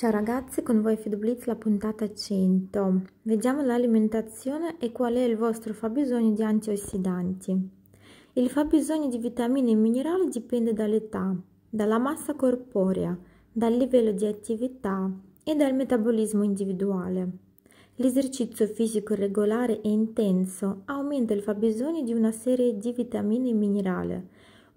Ciao ragazzi, con voi Blitz la puntata 100. Vediamo l'alimentazione e qual è il vostro fabbisogno di antiossidanti. Il fabbisogno di vitamine e minerali dipende dall'età, dalla massa corporea, dal livello di attività e dal metabolismo individuale. L'esercizio fisico regolare e intenso aumenta il fabbisogno di una serie di vitamine e minerali.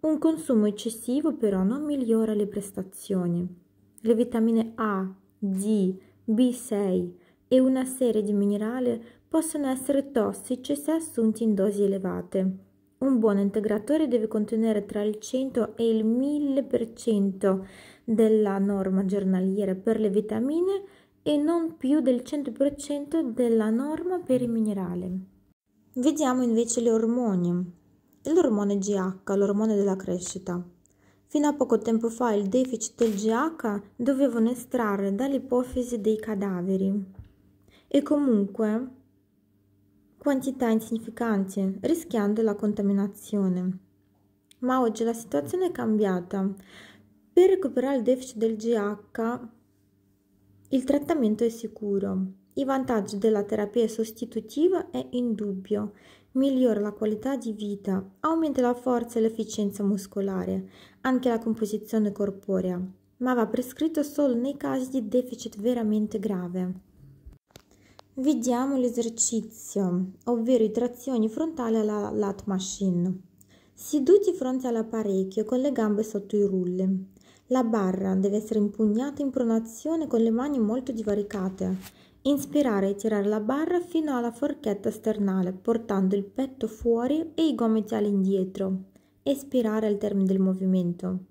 Un consumo eccessivo però non migliora le prestazioni le vitamine A, D, B6 e una serie di minerali possono essere tossici se assunti in dosi elevate. Un buon integratore deve contenere tra il 100 e il 1000% della norma giornaliera per le vitamine e non più del 100% della norma per i minerali. Vediamo invece gli ormoni. L'ormone GH, l'ormone della crescita. Fino a poco tempo fa il deficit del GH dovevano estrarre dall'ipofisi dei cadaveri e comunque quantità insignificanti, rischiando la contaminazione. Ma oggi la situazione è cambiata. Per recuperare il deficit del GH il trattamento è sicuro. I vantaggi della terapia sostitutiva è indubbio migliora la qualità di vita, aumenta la forza e l'efficienza muscolare, anche la composizione corporea, ma va prescritto solo nei casi di deficit veramente grave. Vediamo l'esercizio, ovvero i trazioni frontali alla lat machine. Seduti fronte all'apparecchio con le gambe sotto i rulli, la barra deve essere impugnata in pronazione con le mani molto divaricate. Inspirare e tirare la barra fino alla forchetta sternale, portando il petto fuori e i gomiti all'indietro. Espirare al termine del movimento.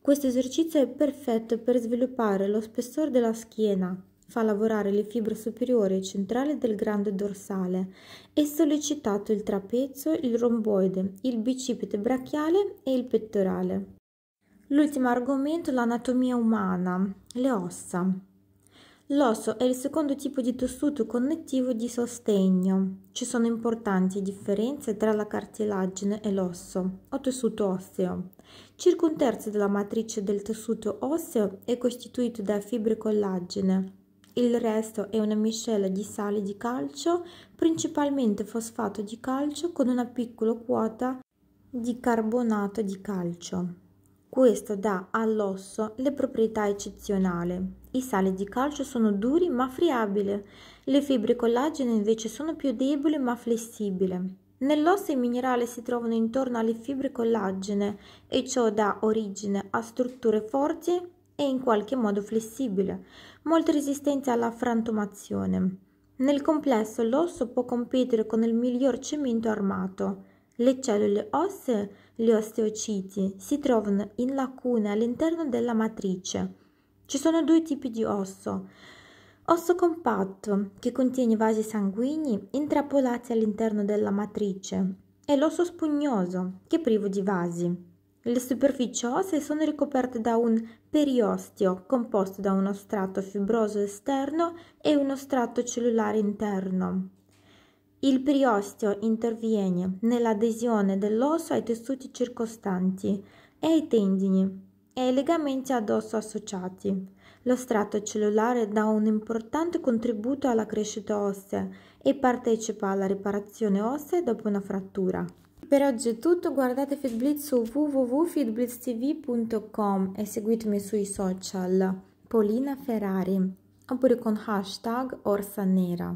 Questo esercizio è perfetto per sviluppare lo spessore della schiena, fa lavorare le fibre superiori e centrali del grande dorsale. e sollecitato il trapezio, il romboide, il bicipite brachiale e il pettorale. L'ultimo argomento è l'anatomia umana, le ossa. L'osso è il secondo tipo di tessuto connettivo di sostegno. Ci sono importanti differenze tra la cartilagine e l'osso o tessuto osseo. Circa un terzo della matrice del tessuto osseo è costituito da fibre collagene. Il resto è una miscela di sale di calcio, principalmente fosfato di calcio con una piccola quota di carbonato di calcio. Questo dà all'osso le proprietà eccezionali. I sali di calcio sono duri ma friabili, le fibre collagene invece sono più deboli ma flessibili. Nell'osso i minerali si trovano intorno alle fibre collagene e ciò dà origine a strutture forti e in qualche modo flessibili, molto resistenti alla frantumazione. Nel complesso l'osso può competere con il miglior cemento armato. Le cellule ossee, gli osteociti, si trovano in lacune all'interno della matrice. Ci sono due tipi di osso. Osso compatto, che contiene vasi sanguigni intrappolati all'interno della matrice, e l'osso spugnoso, che è privo di vasi. Le superfici ossee sono ricoperte da un periostio composto da uno strato fibroso esterno e uno strato cellulare interno. Il priostio interviene nell'adesione dell'osso ai tessuti circostanti e ai tendini e ai legamenti ad osso associati. Lo strato cellulare dà un importante contributo alla crescita ossea e partecipa alla riparazione ossea dopo una frattura. Per oggi è tutto, guardate FitBlitz su www.fitblitztv.com e seguitemi sui social Polina Ferrari oppure con hashtag Orsa Nera.